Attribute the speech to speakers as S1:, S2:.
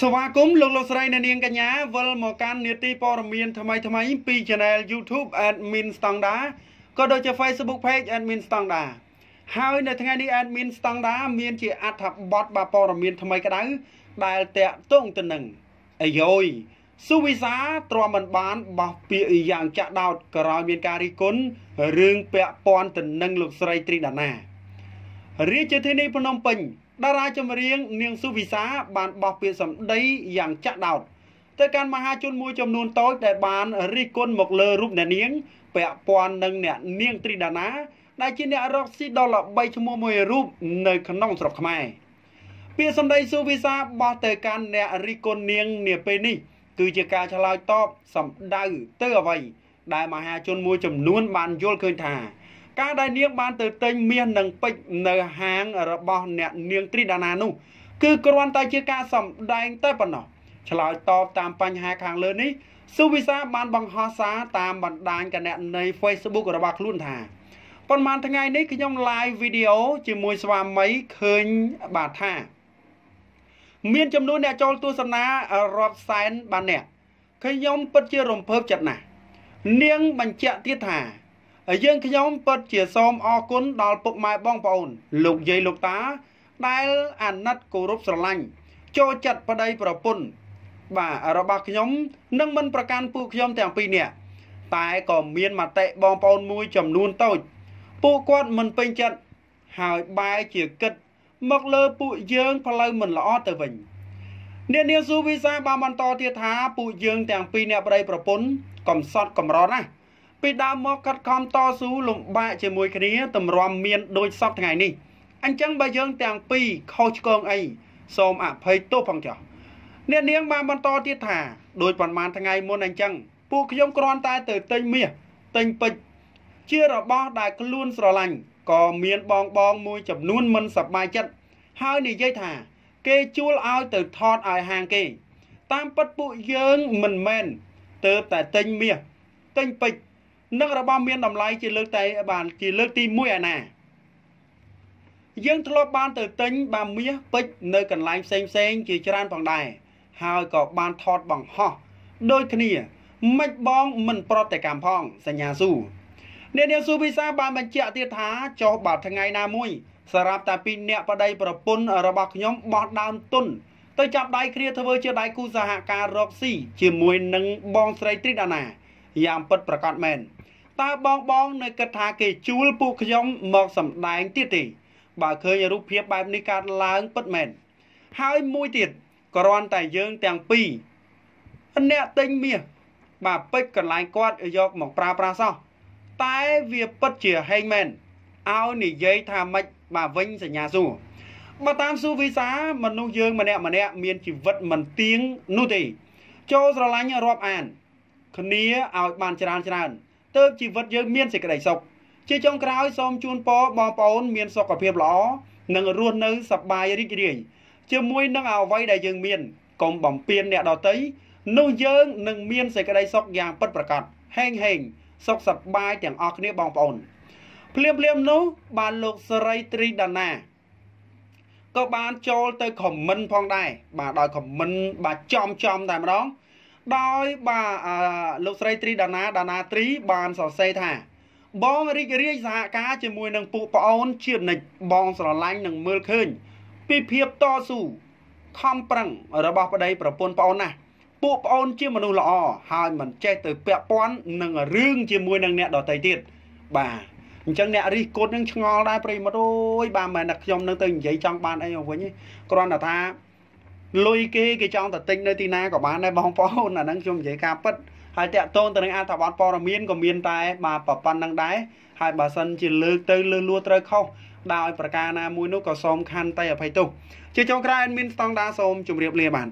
S1: ស្វាគមន៍លោកលោកស្រីអ្នកនាងកញ្ញាវិលមកកាន់នេតិព័ត៌មានថ្មីថ្មីពី Channel YouTube Admin Standard ក៏ដូចជា Facebook Page Admin Standard ហើយនៅថ្ងៃនេះ Admin Standard មានជាអត្ថបទបាទព័ត៌មានថ្មីក្តៅដែលតាក់ទងទៅនឹងអាយ៉យសុវិសាទ្រាំមិនបានបោះពាក្យយ៉ាងចាក់ដោតក្រោយមានការរិះគន់រឿងពាក់ព័ន្ធទៅនឹងលោកស្រីត្រីដាណារាជធានីភ្នំពេញតារាចម្រៀងនាងសុវិសា បានបោះពាក្យសម្ដីយ៉ាងចាក់ដោតទៅកាន់មហាជនមួយចំនួនតូចដែលបានរិះគន់មកលើរូបអ្នកនាងពាក់ព័ន្ធនឹងអ្នកនាងត្រីដាណា ដែលជាអ្នករកស៊ីដល់ល្បីឈ្មោះមួយរូបនៅក្នុងស្រុកខ្មែរពាក្យសម្ដីសុវិសាបោះទៅកាន់អ្នករិះគន់នាងនាពេលនេះ គឺជាការឆ្លើយតបសម្ដៅទៅអ្វី ដែលមហាជនមួយចំនួនបានយល់ឃើញថាការដែលនាងបានទៅទិញមាសនិងពេជ្រនៅហាង របស់អ្នក នាងត្រីដាណានោះគឺគ្រាន់តែជាការសម្ដែងតែប៉ុណ្ណោះឆ្លើយតបតាមបញ្ហាខាងលើនេះសុវិសាបានបង្ហោះសារតាមបណ្ដាញគណនី Facebook របស់ខ្លួនថាប៉ុន្មានថ្ងៃនេះខ្ញុំ live video ជាមួយស្វាមីឃើញបាទថា មានចំនួនអ្នកចូលទស្សនារាប់សែនបានអ្នកខ្ញុំពិតជារំភើបចិត្តណាស់នាងបញ្ជាក់ទៀតថាហើយយើងខ្ញុំពិតជាសូមអរគុណដល់ពុកម៉ែបងប្អូនលោកយាយលោកតាដែលអាណិតគោរពស្រឡាញ់ចូលចិត្តប្តីប្រពន្ធបាទរបស់ខ្ញុំនឹងមិនប្រកាន់ពួកខ្ញុំទាំងពីរនាក់តែក៏មានមតិបងប្អូនមួយចំនួនតូច ពួកគាត់មិនពេញចិត្តហើយបែរជាគិត មកលើពួកយើងផ្លូវមិនល្អទៅវិញអ្នកនាងស៊ូវីសាបានបន្តទៀតថាពួកយើងទាំងពីរអ្នកប្តីប្រពន្ធកំសត់កំរត់ណាពីដើមមកកាត់ខំតស៊ូលំបាកជាមួយគ្នាតម្រាំមាន ដូចសពថ្ងៃនេះអញ្ចឹងបើយើងទាំងពីរខុសឆ្គងអីសូមអភ័យទោសផងចុះអ្នកនាងបានបន្តទៀតថាដូចប្រហែលថ្ងៃមុនអញ្ចឹងពួកខ្ញុំគ្រាន់តែ ទៅទិញមាសទិញពេជ្រជារបស់ដែលខ្លួនស្រឡាញ់ក៏មានបងបងមួយចំនួនមិនសប្បាយចិត្តហើយនិយាយថា គេជួលឲ្យទៅថតឲ្យហាងគេ តាមពិតពួកយើងមិនមែនទៅតែទិញមាសទិញពេជ្រនិងរបស់មានតម្លៃជាលើកតែបានជាលើកទី1ឯណាយើងធ្លាប់បានទៅទិញ បាមាសពេជ្រនៅកន្លែងផ្សេងផ្សេង ជាច្រើនផងដែរហើយក៏បានថតបង្ហោះដូចគ្នាមិនបងមិនប្រតិកម្មផងសញ្ញាស៊ូអ្នកនាងស៊ូវិសាបានបញ្ជាក់ទៀតថាចុះបើថ្ងៃណាមួយសម្រាប់តាពីអ្នកប្តីប្រពន្ធរបស់ខ្ញុំបោះដើមទុនទៅចាប់ដៃគ្នាធ្វើជាដៃគូសហការរកស៊ីជាមួយនឹងបងស្រីទ្រីដាណាយ៉ាងពិតប្រកបមែនតើបងបងនៅគិតថាគេជួលពួកខ្ញុំមកសម្ដែងទៀតទេបើឃើញរូបភាពបែបនេះកើតឡើងពិតមែនហើយមួយទៀតគ្រាន់តែយើងទាំងពីរអ្នកទិញមាសបាទពេចកន្លែងគាត់យកមកប្រើប្រាស់សោះតែវាពិតជាហេងមែនឲ្យនិយាយថាម៉េចបាទវិញសញ្ញាសួរបើតាមសួរវីសាមនុស្សយើងម្នាក់ម្នាក់មានជីវិតមិនទៀងនោះទេចូលស្រឡាញ់រាប់អានគ្នាឲ្យបាន ច្រើនច្រើនទៅជីវិតយើងមានសេចក្តីសុខជាចុងក្រោយសូមជូនពរបងប្អូនមានសុខភាពល្អនិងរស់នៅសប្បាយរីករាយជាមួយនឹងអ្វីដែលយើងមានកុំបំពានអ្នកដទៃនោះយើងនឹងមានសេចក្តីសុខយ៉ាងពិតប្រាកដហេងហេងសុខសប្បាយទាំងអស់គ្នាបងប្អូនភ្លាមភ្លាមនោះបានលោកសេរីត្រីដាណាក៏បានចូលទៅខមមិនផងដែរបាទដោយខមមិនបាទចំចំតែម្ដងដោយបាទលោកស្រីត្រីដាណាដាណាត្រី បានសរសេរថាបងរីករាយសហការជាមួយនឹងពួកប្អូនជានិច្ចបងស្រឡាញ់និងមើលឃើញពីភាពតស៊ូខំប្រឹងរបស់ប្តីប្រពន្ធប្អូនណាស់ពួកប្អូន ជាមនុស្សល្អហើយមិនចេះទៅពាក់ព័ន្ធនឹងរឿងជាមួយនឹងអ្នកដទៃទៀតបាទអញ្ចឹងអ្នករិះគន់នឹងឆ្ងល់ដែរប្រិមត្តអើយបាទមិនតែខ្ញុំនឹងទៅនិយាយចង់បានអីមកវិញគ្រាន់តែថាលុយគេគេចង់តែទិញនៅទីណាក៏បានដែរបងប្អូនអាហ្នឹងខ្ញុំនិយាយការពិត ហើយតាក់ទងទៅនឹងអត្ថបទព័ត៌មានក៏មានតែបាទប៉ុណ្្នឹងដែរហើយបើសិនជាលើកទៅលើលួត្រូវខុសដោយប្រការណាមួយនោះក៏សូមខន្តីអភ័យទោសជាចុងក្រោយមានស្តង់ដាសូមជម្រាបលាបាន